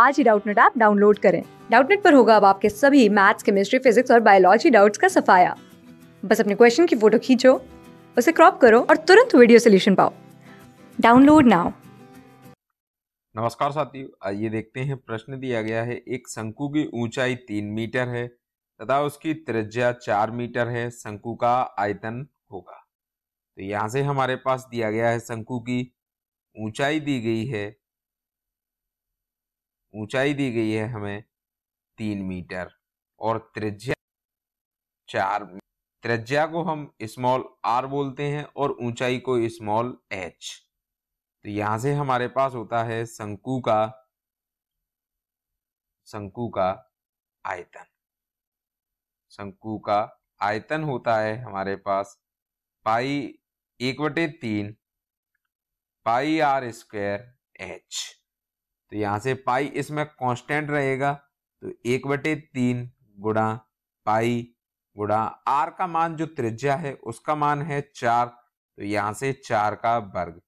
आज ही Doubtnut app download करें डाउटनेट पर होगा अब आपके सभी मैथ्स केमिस्ट्री फिजिक्स और बायोलॉजी डाउट्स का सफाया बस अपने क्वेश्चन की फोटो खींचो उसे क्रॉप करो और तुरंत वीडियो सोल्यूशन पाओ डाउनलोड नाउ नमस्कार साथियों आइए देखते हैं प्रश्न दिया गया है एक शंकु की ऊंचाई तीन मीटर है तथा उसकी त्रिज्या चार मीटर है शंकु का आयतन होगा तो यहाँ से हमारे पास दिया गया है शंकु की ऊंचाई दी गई है ऊंचाई दी गई है हमें तीन मीटर और त्रिज्या चार त्रिज्या को हम स्मॉल आर बोलते हैं और ऊंचाई को स्मॉल एच तो यहां से हमारे पास होता है शंकु का शंकु का आयतन शंकु का आयतन होता है हमारे पास पाई एक बटे तीन पाई आर स्क्वेयर एच तो यहाँ से पाई इसमें कांस्टेंट रहेगा तो एक बटे तीन गुणा पाई गुणा आर का मान जो त्रिज्या है उसका मान है चार तो यहाँ से चार का वर्ग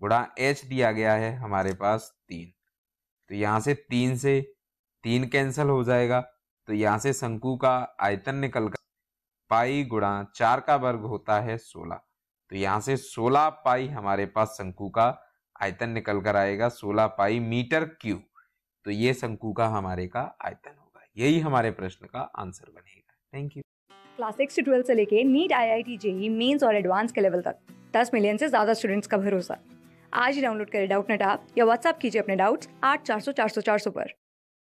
गुणा एच दिया गया है हमारे पास तीन तो यहाँ से तीन से तीन कैंसिल हो जाएगा तो यहाँ से शंकु का आयतन निकल कर पाई गुणा चार का वर्ग होता है सोलह तो यहाँ से सोलह पाई हमारे पास शंकु का आयतन निकल कर आएगा सोलह पाई मीटर क्यू तो ये शंकु का हमारे का आयतन होगा यही हमारे प्रश्न का आंसर बनेगा थैंक यू क्लास सिक्स से ट्वेल्थ से लेके NEET I I T JEE mains और एडवांस के लेवल तक दस मिलियन से ज़्यादा स्टूडेंट्स का भरोसा आज ही डाउनलोड करें डाउट नेट आप या व्हाट्सअप कीजिए अपने डाउट्स आठ चार सौ चार सौ चार सौ पर